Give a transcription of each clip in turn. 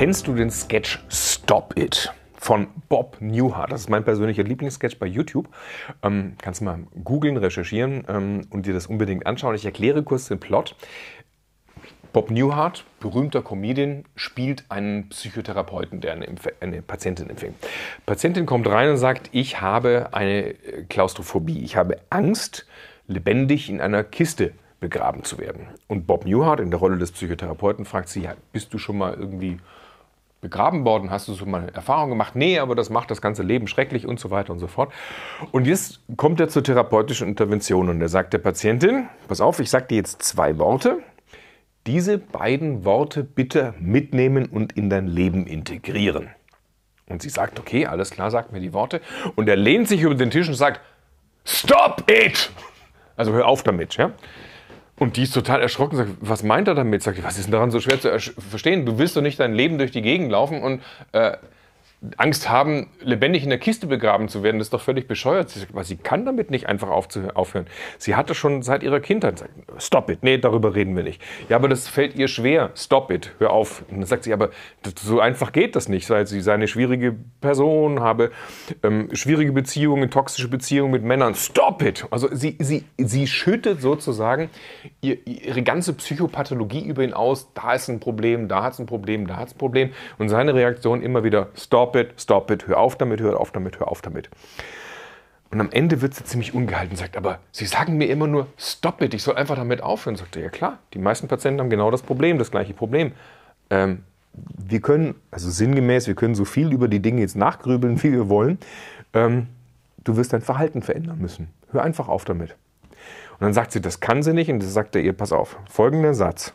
Kennst du den Sketch Stop It? von Bob Newhart. Das ist mein persönlicher Lieblingssketch bei YouTube. Ähm, kannst du mal googeln, recherchieren ähm, und dir das unbedingt anschauen. Ich erkläre kurz den Plot. Bob Newhart, berühmter Comedian, spielt einen Psychotherapeuten, der eine, eine, Patientin empfängt. Patientin kommt rein und sagt, ich habe eine äh, Klaustrophobie. Ich habe Angst, lebendig in einer Kiste begraben zu werden. Und Bob Newhart in der Rolle des Psychotherapeuten fragt sie, ja, bist du schon mal irgendwie begraben worden? Hast du so mal Erfahrung gemacht? Nee, aber das macht das ganze Leben schrecklich und so weiter und so fort. Und jetzt kommt er zur therapeutischen Intervention und er sagt der Patientin, pass auf, ich sage dir jetzt zwei Worte. Diese beiden Worte bitte mitnehmen und in dein Leben integrieren. Und sie sagt, okay, alles klar, sagt mir die Worte. Und er lehnt sich über den Tisch und sagt, stop it! Also hör auf damit, ja? Und die ist total erschrocken, sagt, was meint er damit? Sagt, was ist denn daran so schwer zu verstehen? Du willst doch nicht dein Leben durch die Gegend laufen und äh, Angst haben, lebendig in der Kiste begraben zu werden, das ist doch völlig bescheuert. Sie, sagt, sie kann damit nicht einfach aufhören. Sie hatte schon seit ihrer Kindheit gesagt, stop it, nee, darüber reden wir nicht. Ja, aber das fällt ihr schwer, stop it, hör auf. Und dann sagt sie, aber so einfach geht das nicht, weil sie sei eine schwierige Person, habe ähm, schwierige Beziehungen, toxische Beziehungen mit Männern, stop it. Also sie, sie, sie schüttet sozusagen ihr, ihre ganze Psychopathologie über ihn aus, da ist ein Problem, da hat es ein Problem, da hat es ein Problem. Und seine Reaktion immer wieder, stop stop it, stop it, hör auf damit, hör auf damit, hör auf damit. Und am Ende wird sie ziemlich ungehalten und sagt, aber Sie sagen mir immer nur, stop it, ich soll einfach damit aufhören. Sagt er, ja klar, die meisten Patienten haben genau das Problem, das gleiche Problem. Ähm, wir können, also sinngemäß, wir können so viel über die Dinge jetzt nachgrübeln, wie wir wollen. Ähm, du wirst dein Verhalten verändern müssen. Hör einfach auf damit. Und dann sagt sie, das kann sie nicht. Und dann sagt er ihr, pass auf, folgender Satz.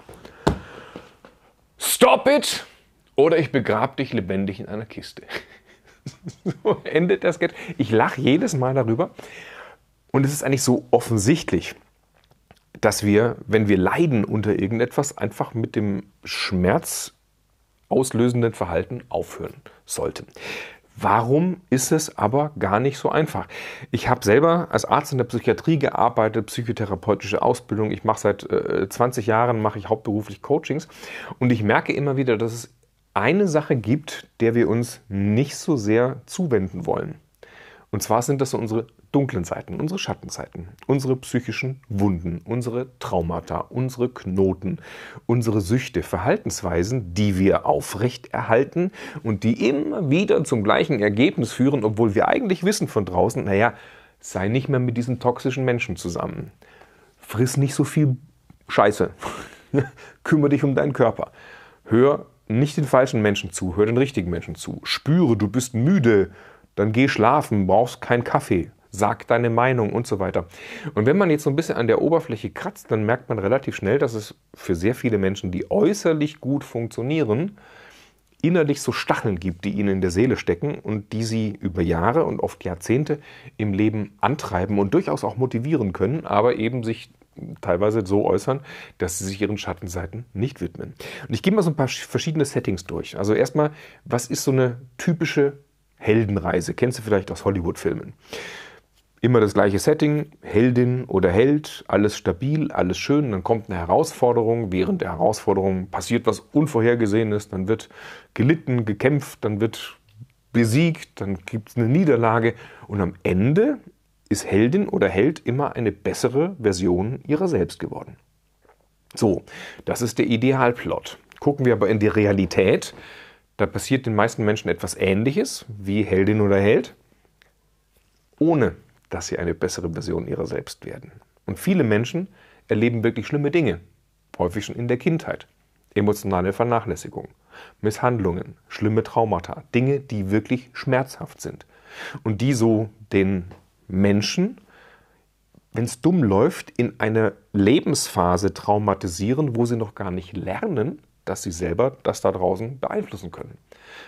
Stop it! Oder ich begrabe dich lebendig in einer Kiste. so endet das Sketch. Ich lache jedes Mal darüber. Und es ist eigentlich so offensichtlich, dass wir, wenn wir leiden unter irgendetwas, einfach mit dem Schmerz auslösenden Verhalten aufhören sollten. Warum ist es aber gar nicht so einfach? Ich habe selber als Arzt in der Psychiatrie gearbeitet, psychotherapeutische Ausbildung. Ich mache seit äh, 20 Jahren mache ich hauptberuflich Coachings und ich merke immer wieder, dass es eine Sache gibt, der wir uns nicht so sehr zuwenden wollen. Und zwar sind das so unsere dunklen Seiten, unsere Schattenseiten, unsere psychischen Wunden, unsere Traumata, unsere Knoten, unsere Süchte, Verhaltensweisen, die wir aufrechterhalten und die immer wieder zum gleichen Ergebnis führen, obwohl wir eigentlich wissen von draußen, naja, sei nicht mehr mit diesen toxischen Menschen zusammen. Friss nicht so viel Scheiße. Kümmere dich um deinen Körper. Hör nicht den falschen Menschen zu, hör den richtigen Menschen zu. Spüre, du bist müde, dann geh schlafen, brauchst keinen Kaffee, sag deine Meinung und so weiter. Und wenn man jetzt so ein bisschen an der Oberfläche kratzt, dann merkt man relativ schnell, dass es für sehr viele Menschen, die äußerlich gut funktionieren, innerlich so Stacheln gibt, die ihnen in der Seele stecken und die sie über Jahre und oft Jahrzehnte im Leben antreiben und durchaus auch motivieren können, aber eben sich teilweise so äußern, dass sie sich ihren Schattenseiten nicht widmen. Und ich gehe mal so ein paar verschiedene Settings durch. Also erstmal, was ist so eine typische Heldenreise? Kennst du vielleicht aus Hollywood-Filmen? Immer das gleiche Setting, Heldin oder Held, alles stabil, alles schön, dann kommt eine Herausforderung, während der Herausforderung passiert was Unvorhergesehenes, dann wird gelitten, gekämpft, dann wird besiegt, dann gibt es eine Niederlage und am Ende ist Heldin oder Held immer eine bessere Version ihrer selbst geworden. So, das ist der Idealplot. Gucken wir aber in die Realität. Da passiert den meisten Menschen etwas Ähnliches wie Heldin oder Held, ohne dass sie eine bessere Version ihrer selbst werden. Und viele Menschen erleben wirklich schlimme Dinge, häufig schon in der Kindheit. Emotionale Vernachlässigung, Misshandlungen, schlimme Traumata, Dinge, die wirklich schmerzhaft sind und die so den Menschen, wenn es dumm läuft, in eine Lebensphase traumatisieren, wo sie noch gar nicht lernen, dass sie selber das da draußen beeinflussen können.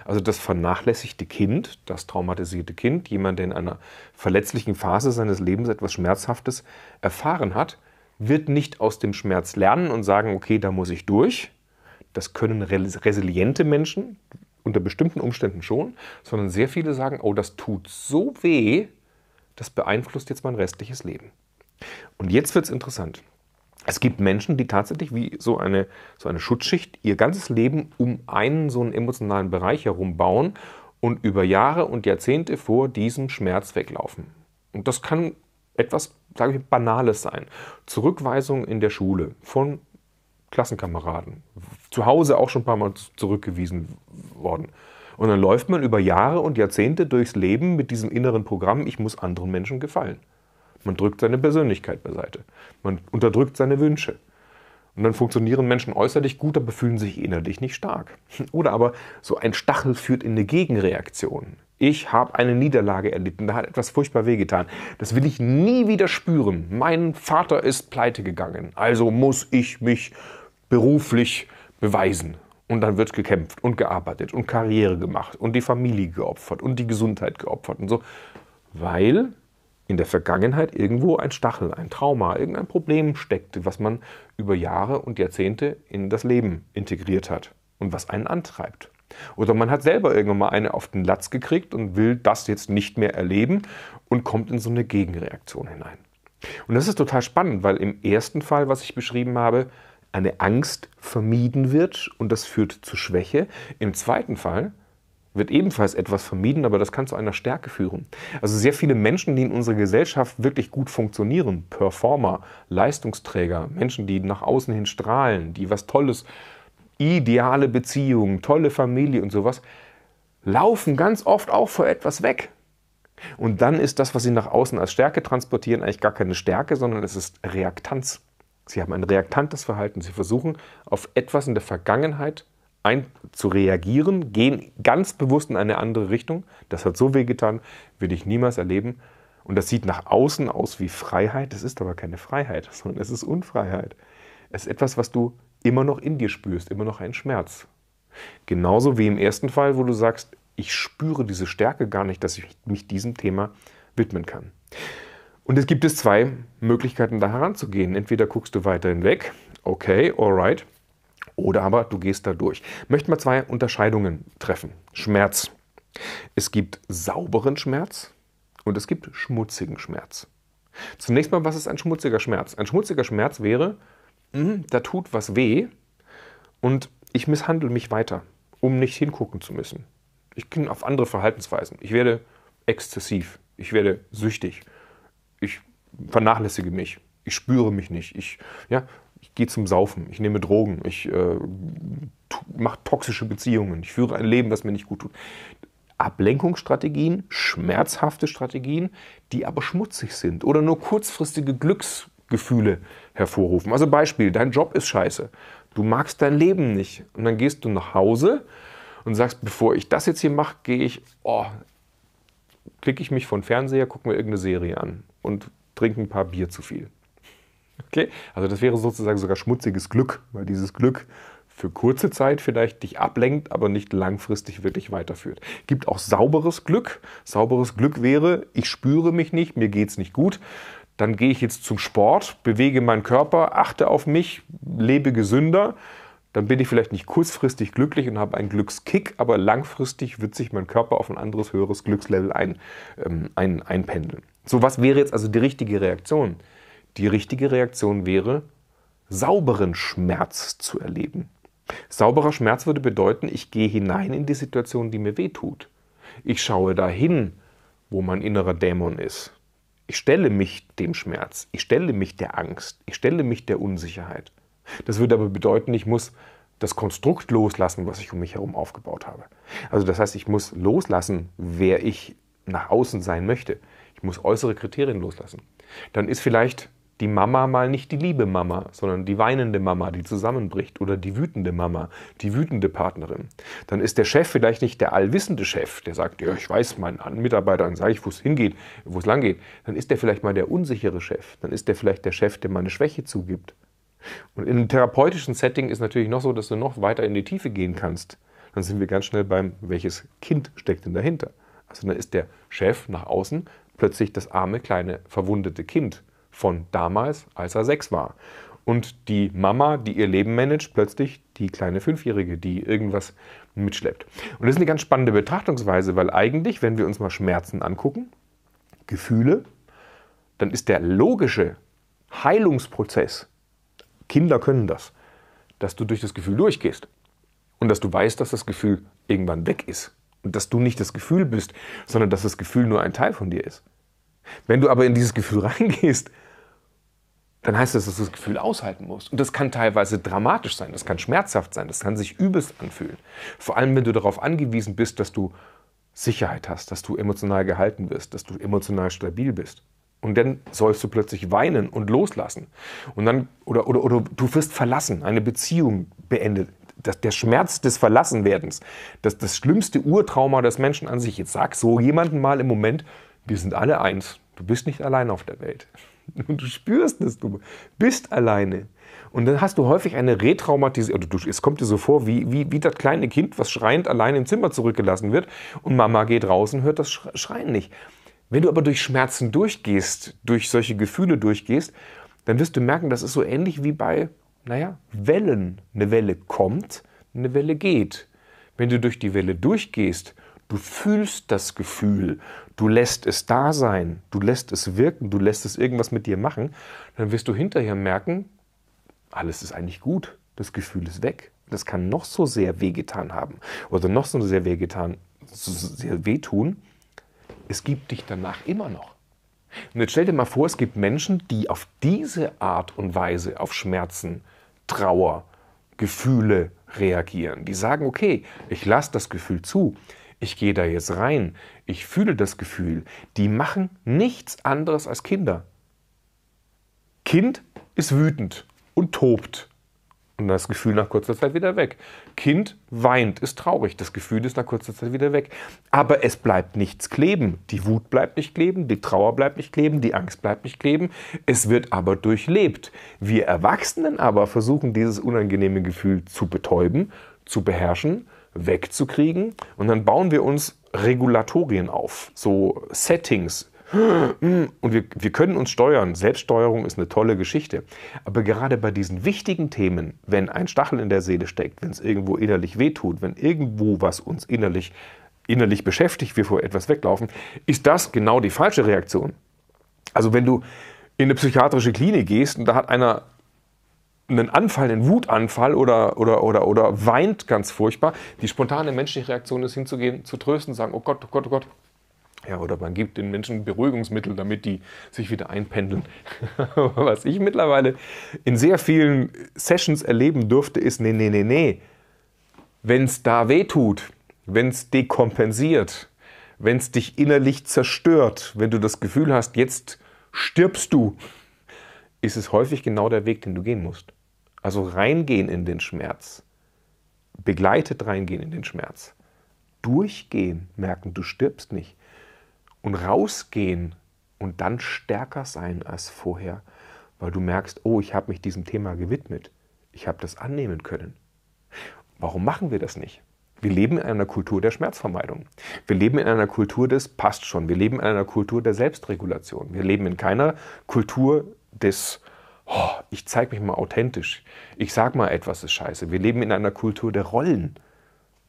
Also das vernachlässigte Kind, das traumatisierte Kind, jemand, der in einer verletzlichen Phase seines Lebens etwas Schmerzhaftes erfahren hat, wird nicht aus dem Schmerz lernen und sagen, okay, da muss ich durch. Das können resiliente Menschen unter bestimmten Umständen schon, sondern sehr viele sagen, oh, das tut so weh, das beeinflusst jetzt mein restliches Leben. Und jetzt wird es interessant. Es gibt Menschen, die tatsächlich wie so eine, so eine Schutzschicht ihr ganzes Leben um einen so einen emotionalen Bereich herum bauen und über Jahre und Jahrzehnte vor diesem Schmerz weglaufen. Und das kann etwas, sage ich, Banales sein. Zurückweisung in der Schule von Klassenkameraden. Zu Hause auch schon ein paar Mal zurückgewiesen worden. Und dann läuft man über Jahre und Jahrzehnte durchs Leben mit diesem inneren Programm, ich muss anderen Menschen gefallen. Man drückt seine Persönlichkeit beiseite. Man unterdrückt seine Wünsche. Und dann funktionieren Menschen äußerlich gut, aber fühlen sich innerlich nicht stark. Oder aber so ein Stachel führt in eine Gegenreaktion. Ich habe eine Niederlage erlitten, da hat etwas furchtbar wehgetan. Das will ich nie wieder spüren. Mein Vater ist pleite gegangen, also muss ich mich beruflich beweisen und dann wird gekämpft und gearbeitet und Karriere gemacht und die Familie geopfert und die Gesundheit geopfert und so. Weil in der Vergangenheit irgendwo ein Stachel, ein Trauma, irgendein Problem steckte, was man über Jahre und Jahrzehnte in das Leben integriert hat und was einen antreibt. Oder man hat selber irgendwann mal eine auf den Latz gekriegt und will das jetzt nicht mehr erleben und kommt in so eine Gegenreaktion hinein. Und das ist total spannend, weil im ersten Fall, was ich beschrieben habe, eine Angst vermieden wird und das führt zu Schwäche. Im zweiten Fall wird ebenfalls etwas vermieden, aber das kann zu einer Stärke führen. Also sehr viele Menschen, die in unserer Gesellschaft wirklich gut funktionieren, Performer, Leistungsträger, Menschen, die nach außen hin strahlen, die was Tolles, ideale Beziehungen, tolle Familie und sowas, laufen ganz oft auch vor etwas weg. Und dann ist das, was sie nach außen als Stärke transportieren, eigentlich gar keine Stärke, sondern es ist Reaktanz. Sie haben ein reaktantes Verhalten. Sie versuchen auf etwas in der Vergangenheit zu reagieren, gehen ganz bewusst in eine andere Richtung. Das hat so wehgetan, würde ich niemals erleben. Und das sieht nach außen aus wie Freiheit. Das ist aber keine Freiheit, sondern es ist Unfreiheit. Es ist etwas, was du immer noch in dir spürst, immer noch ein Schmerz. Genauso wie im ersten Fall, wo du sagst, ich spüre diese Stärke gar nicht, dass ich mich diesem Thema widmen kann. Und es gibt es zwei Möglichkeiten, da heranzugehen. Entweder guckst du weiter hinweg, okay, alright, oder aber du gehst da durch. Ich möchte mal zwei Unterscheidungen treffen. Schmerz. Es gibt sauberen Schmerz und es gibt schmutzigen Schmerz. Zunächst mal, was ist ein schmutziger Schmerz? Ein schmutziger Schmerz wäre, mh, da tut was weh und ich misshandle mich weiter, um nicht hingucken zu müssen. Ich bin auf andere Verhaltensweisen. Ich werde exzessiv. Ich werde süchtig ich vernachlässige mich, ich spüre mich nicht, ich, ja, ich gehe zum Saufen, ich nehme Drogen, ich äh, mache toxische Beziehungen, ich führe ein Leben, das mir nicht gut tut. Ablenkungsstrategien, schmerzhafte Strategien, die aber schmutzig sind oder nur kurzfristige Glücksgefühle hervorrufen. Also Beispiel, dein Job ist scheiße, du magst dein Leben nicht und dann gehst du nach Hause und sagst, bevor ich das jetzt hier mache, gehe ich, oh, klicke ich mich von Fernseher, gucke mir irgendeine Serie an und trinke ein paar Bier zu viel. Okay? Also das wäre sozusagen sogar schmutziges Glück, weil dieses Glück für kurze Zeit vielleicht dich ablenkt, aber nicht langfristig wirklich weiterführt. Gibt auch sauberes Glück. Sauberes Glück wäre, ich spüre mich nicht, mir geht es nicht gut. Dann gehe ich jetzt zum Sport, bewege meinen Körper, achte auf mich, lebe gesünder dann bin ich vielleicht nicht kurzfristig glücklich und habe einen Glückskick, aber langfristig wird sich mein Körper auf ein anderes, höheres Glückslevel ein, ähm, ein, einpendeln. So, was wäre jetzt also die richtige Reaktion? Die richtige Reaktion wäre, sauberen Schmerz zu erleben. Sauberer Schmerz würde bedeuten, ich gehe hinein in die Situation, die mir weh tut. Ich schaue dahin, wo mein innerer Dämon ist. Ich stelle mich dem Schmerz, ich stelle mich der Angst, ich stelle mich der Unsicherheit. Das würde aber bedeuten, ich muss das Konstrukt loslassen, was ich um mich herum aufgebaut habe. Also das heißt, ich muss loslassen, wer ich nach außen sein möchte. Ich muss äußere Kriterien loslassen. Dann ist vielleicht die Mama mal nicht die liebe Mama, sondern die weinende Mama, die zusammenbricht oder die wütende Mama, die wütende Partnerin. Dann ist der Chef vielleicht nicht der allwissende Chef, der sagt, ja, ich weiß, meinen Mitarbeitern sage ich, wo es hingeht, wo es langgeht. Dann ist der vielleicht mal der unsichere Chef. Dann ist der vielleicht der Chef, der meine Schwäche zugibt. Und in einem therapeutischen Setting ist natürlich noch so, dass du noch weiter in die Tiefe gehen kannst. Dann sind wir ganz schnell beim, welches Kind steckt denn dahinter? Also dann ist der Chef nach außen plötzlich das arme, kleine, verwundete Kind von damals, als er sechs war. Und die Mama, die ihr Leben managt, plötzlich die kleine Fünfjährige, die irgendwas mitschleppt. Und das ist eine ganz spannende Betrachtungsweise, weil eigentlich, wenn wir uns mal Schmerzen angucken, Gefühle, dann ist der logische Heilungsprozess Kinder können das, dass du durch das Gefühl durchgehst und dass du weißt, dass das Gefühl irgendwann weg ist und dass du nicht das Gefühl bist, sondern dass das Gefühl nur ein Teil von dir ist. Wenn du aber in dieses Gefühl reingehst, dann heißt das, dass du das Gefühl aushalten musst. Und das kann teilweise dramatisch sein, das kann schmerzhaft sein, das kann sich übelst anfühlen. Vor allem, wenn du darauf angewiesen bist, dass du Sicherheit hast, dass du emotional gehalten wirst, dass du emotional stabil bist. Und dann sollst du plötzlich weinen und loslassen. Und dann, oder, oder, oder du wirst verlassen, eine Beziehung beendet. Das, der Schmerz des Verlassenwerdens, das, das schlimmste Urtrauma des Menschen an sich. Jetzt sag so jemanden mal im Moment, wir sind alle eins. Du bist nicht allein auf der Welt. Und du spürst es, du bist alleine. Und dann hast du häufig eine Retraumatisierung. Also es kommt dir so vor, wie, wie, wie das kleine Kind, was schreiend allein im Zimmer zurückgelassen wird. Und Mama geht raus und hört das Schreien nicht. Wenn du aber durch Schmerzen durchgehst, durch solche Gefühle durchgehst, dann wirst du merken, das ist so ähnlich wie bei, naja, Wellen. Eine Welle kommt, eine Welle geht. Wenn du durch die Welle durchgehst, du fühlst das Gefühl, du lässt es da sein, du lässt es wirken, du lässt es irgendwas mit dir machen, dann wirst du hinterher merken, alles ist eigentlich gut, das Gefühl ist weg. Das kann noch so sehr wehgetan haben oder noch so sehr wehgetan, so sehr wehtun es gibt dich danach immer noch. Und jetzt stell dir mal vor, es gibt Menschen, die auf diese Art und Weise auf Schmerzen, Trauer, Gefühle reagieren. Die sagen, okay, ich lasse das Gefühl zu, ich gehe da jetzt rein, ich fühle das Gefühl. Die machen nichts anderes als Kinder. Kind ist wütend und tobt und das Gefühl nach kurzer Zeit wieder weg. Kind weint, ist traurig, das Gefühl ist nach kurzer Zeit wieder weg. Aber es bleibt nichts kleben. Die Wut bleibt nicht kleben, die Trauer bleibt nicht kleben, die Angst bleibt nicht kleben. Es wird aber durchlebt. Wir Erwachsenen aber versuchen, dieses unangenehme Gefühl zu betäuben, zu beherrschen, wegzukriegen. Und dann bauen wir uns Regulatorien auf, so Settings, und wir, wir können uns steuern. Selbststeuerung ist eine tolle Geschichte. Aber gerade bei diesen wichtigen Themen, wenn ein Stachel in der Seele steckt, wenn es irgendwo innerlich wehtut, wenn irgendwo was uns innerlich, innerlich beschäftigt, wir vor etwas weglaufen, ist das genau die falsche Reaktion. Also wenn du in eine psychiatrische Klinik gehst und da hat einer einen Anfall, einen Wutanfall oder, oder, oder, oder weint ganz furchtbar. Die spontane menschliche Reaktion ist hinzugehen, zu trösten, sagen, oh Gott, oh Gott, oh Gott, ja, oder man gibt den Menschen Beruhigungsmittel, damit die sich wieder einpendeln. Was ich mittlerweile in sehr vielen Sessions erleben durfte, ist, nee, nee, nee, nee. Wenn es da weh tut, wenn es dekompensiert, wenn es dich innerlich zerstört, wenn du das Gefühl hast, jetzt stirbst du, ist es häufig genau der Weg, den du gehen musst. Also reingehen in den Schmerz, begleitet reingehen in den Schmerz, durchgehen, merken, du stirbst nicht und rausgehen und dann stärker sein als vorher, weil du merkst, oh, ich habe mich diesem Thema gewidmet, ich habe das annehmen können. Warum machen wir das nicht? Wir leben in einer Kultur der Schmerzvermeidung. Wir leben in einer Kultur des passt schon. Wir leben in einer Kultur der Selbstregulation. Wir leben in keiner Kultur des oh, ich zeige mich mal authentisch. Ich sag mal etwas ist scheiße. Wir leben in einer Kultur der Rollen.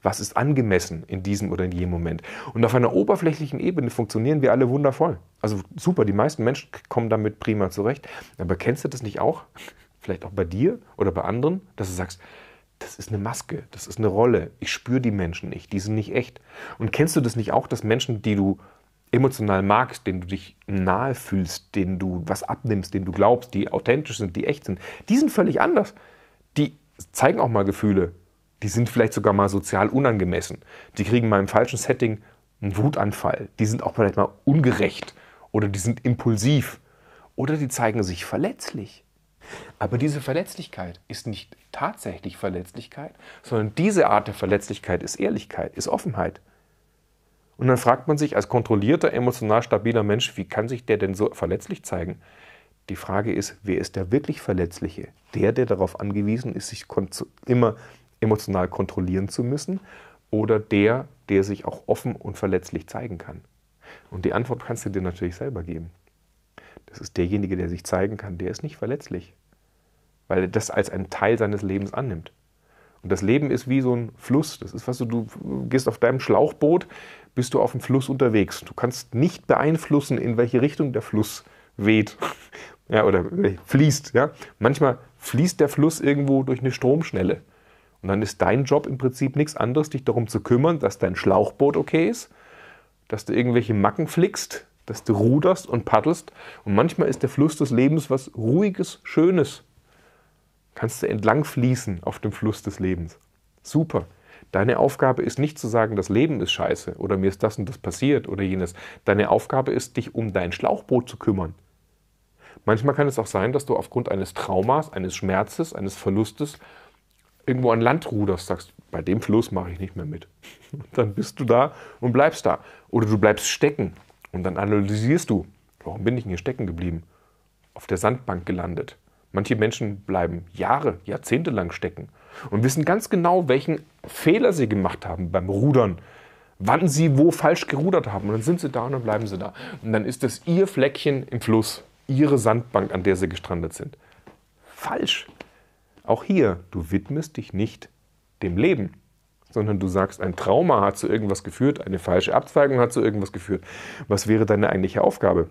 Was ist angemessen in diesem oder in jenem Moment? Und auf einer oberflächlichen Ebene funktionieren wir alle wundervoll. Also super, die meisten Menschen kommen damit prima zurecht. Aber kennst du das nicht auch? Vielleicht auch bei dir oder bei anderen, dass du sagst, das ist eine Maske, das ist eine Rolle. Ich spüre die Menschen nicht, die sind nicht echt. Und kennst du das nicht auch, dass Menschen, die du emotional magst, denen du dich nahe fühlst, denen du was abnimmst, denen du glaubst, die authentisch sind, die echt sind, die sind völlig anders. Die zeigen auch mal Gefühle, die sind vielleicht sogar mal sozial unangemessen. Die kriegen mal im falschen Setting einen Wutanfall. Die sind auch vielleicht mal ungerecht oder die sind impulsiv oder die zeigen sich verletzlich. Aber diese Verletzlichkeit ist nicht tatsächlich Verletzlichkeit, sondern diese Art der Verletzlichkeit ist Ehrlichkeit, ist Offenheit. Und dann fragt man sich als kontrollierter, emotional stabiler Mensch, wie kann sich der denn so verletzlich zeigen? Die Frage ist, wer ist der wirklich Verletzliche? Der, der darauf angewiesen ist, sich immer emotional kontrollieren zu müssen oder der, der sich auch offen und verletzlich zeigen kann? Und die Antwort kannst du dir natürlich selber geben. Das ist derjenige, der sich zeigen kann, der ist nicht verletzlich, weil er das als einen Teil seines Lebens annimmt. Und das Leben ist wie so ein Fluss. Das ist, was du, du gehst auf deinem Schlauchboot, bist du auf dem Fluss unterwegs. Du kannst nicht beeinflussen, in welche Richtung der Fluss weht ja, oder äh, fließt. Ja. Manchmal fließt der Fluss irgendwo durch eine Stromschnelle. Und dann ist dein Job im Prinzip nichts anderes, dich darum zu kümmern, dass dein Schlauchboot okay ist, dass du irgendwelche Macken flickst, dass du ruderst und paddelst. Und manchmal ist der Fluss des Lebens was Ruhiges, Schönes. Kannst du entlang fließen auf dem Fluss des Lebens. Super. Deine Aufgabe ist nicht zu sagen, das Leben ist scheiße oder mir ist das und das passiert oder jenes. Deine Aufgabe ist, dich um dein Schlauchboot zu kümmern. Manchmal kann es auch sein, dass du aufgrund eines Traumas, eines Schmerzes, eines Verlustes irgendwo an Land ruderst, sagst, bei dem Fluss mache ich nicht mehr mit. dann bist du da und bleibst da. Oder du bleibst stecken und dann analysierst du, warum bin ich denn hier stecken geblieben? Auf der Sandbank gelandet. Manche Menschen bleiben Jahre, Jahrzehnte lang stecken und wissen ganz genau, welchen Fehler sie gemacht haben beim Rudern, wann sie wo falsch gerudert haben. Und dann sind sie da und dann bleiben sie da. Und dann ist das ihr Fleckchen im Fluss, ihre Sandbank, an der sie gestrandet sind. Falsch. Auch hier, du widmest dich nicht dem Leben, sondern du sagst, ein Trauma hat zu irgendwas geführt, eine falsche Abzweigung hat zu irgendwas geführt. Was wäre deine eigentliche Aufgabe?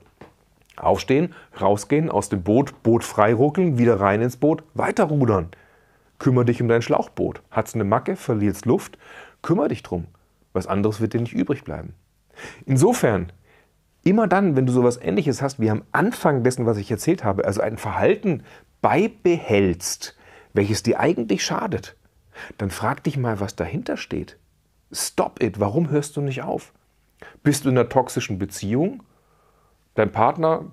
Aufstehen, rausgehen, aus dem Boot, Boot freiruckeln, wieder rein ins Boot, weiterrudern. Kümmer dich um dein Schlauchboot. Hat's eine Macke, verlierst Luft, kümmer dich drum. Was anderes wird dir nicht übrig bleiben. Insofern, immer dann, wenn du sowas ähnliches hast wie am Anfang dessen, was ich erzählt habe, also ein Verhalten beibehältst, welches dir eigentlich schadet, dann frag dich mal, was dahinter steht. Stop it, warum hörst du nicht auf? Bist du in einer toxischen Beziehung? Dein Partner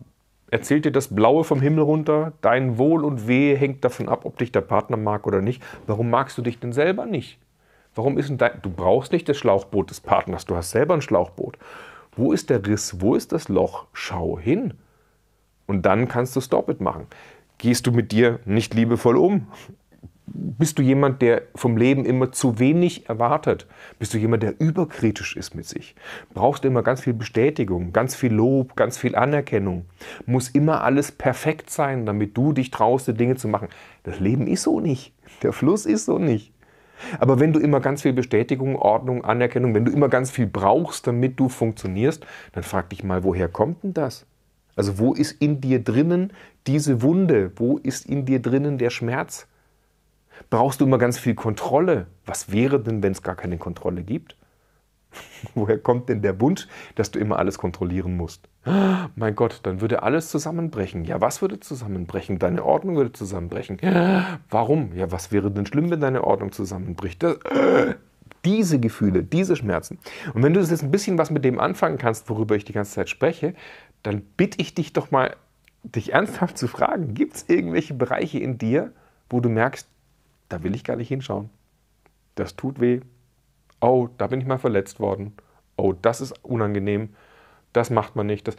erzählt dir das Blaue vom Himmel runter, dein Wohl und Weh hängt davon ab, ob dich der Partner mag oder nicht. Warum magst du dich denn selber nicht? Warum ist denn dein, du brauchst nicht das Schlauchboot des Partners, du hast selber ein Schlauchboot. Wo ist der Riss, wo ist das Loch? Schau hin. Und dann kannst du Stop it machen. Gehst du mit dir nicht liebevoll um? Bist du jemand, der vom Leben immer zu wenig erwartet? Bist du jemand, der überkritisch ist mit sich? Brauchst du immer ganz viel Bestätigung, ganz viel Lob, ganz viel Anerkennung? Muss immer alles perfekt sein, damit du dich traust, die Dinge zu machen? Das Leben ist so nicht. Der Fluss ist so nicht. Aber wenn du immer ganz viel Bestätigung, Ordnung, Anerkennung, wenn du immer ganz viel brauchst, damit du funktionierst, dann frag dich mal, woher kommt denn das? Also wo ist in dir drinnen diese Wunde? Wo ist in dir drinnen der Schmerz? Brauchst du immer ganz viel Kontrolle? Was wäre denn, wenn es gar keine Kontrolle gibt? Woher kommt denn der Wunsch, dass du immer alles kontrollieren musst? mein Gott, dann würde alles zusammenbrechen. Ja, was würde zusammenbrechen? Deine Ordnung würde zusammenbrechen. Warum? Ja, was wäre denn schlimm, wenn deine Ordnung zusammenbricht? Das, äh diese Gefühle, diese Schmerzen. Und wenn du jetzt ein bisschen was mit dem anfangen kannst, worüber ich die ganze Zeit spreche, dann bitte ich dich doch mal, dich ernsthaft zu fragen, gibt es irgendwelche Bereiche in dir, wo du merkst, da will ich gar nicht hinschauen. Das tut weh. Oh, da bin ich mal verletzt worden. Oh, das ist unangenehm. Das macht man nicht. Das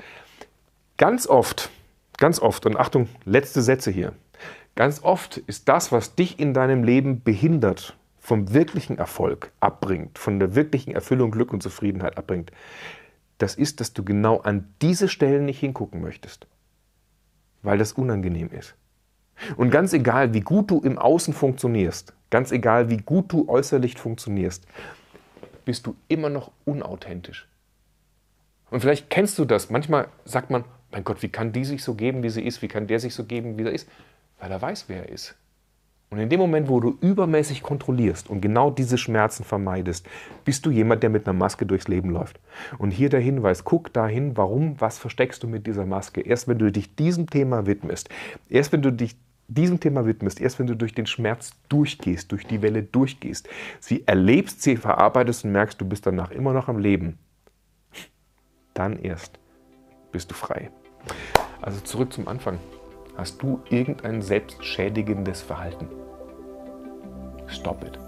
ganz oft, ganz oft, und Achtung, letzte Sätze hier. Ganz oft ist das, was dich in deinem Leben behindert, vom wirklichen Erfolg abbringt, von der wirklichen Erfüllung, Glück und Zufriedenheit abbringt, das ist, dass du genau an diese Stellen nicht hingucken möchtest, weil das unangenehm ist. Und ganz egal, wie gut du im Außen funktionierst, ganz egal, wie gut du äußerlich funktionierst, bist du immer noch unauthentisch. Und vielleicht kennst du das. Manchmal sagt man, mein Gott, wie kann die sich so geben, wie sie ist? Wie kann der sich so geben, wie er ist? Weil er weiß, wer er ist. Und in dem Moment, wo du übermäßig kontrollierst und genau diese Schmerzen vermeidest, bist du jemand, der mit einer Maske durchs Leben läuft. Und hier der Hinweis, guck dahin, warum, was versteckst du mit dieser Maske? Erst wenn du dich diesem Thema widmest, erst wenn du dich diesem Thema widmest, erst wenn du durch den Schmerz durchgehst, durch die Welle durchgehst, sie erlebst, sie verarbeitest und merkst, du bist danach immer noch am Leben, dann erst bist du frei. Also zurück zum Anfang. Hast du irgendein selbstschädigendes Verhalten? Stop it.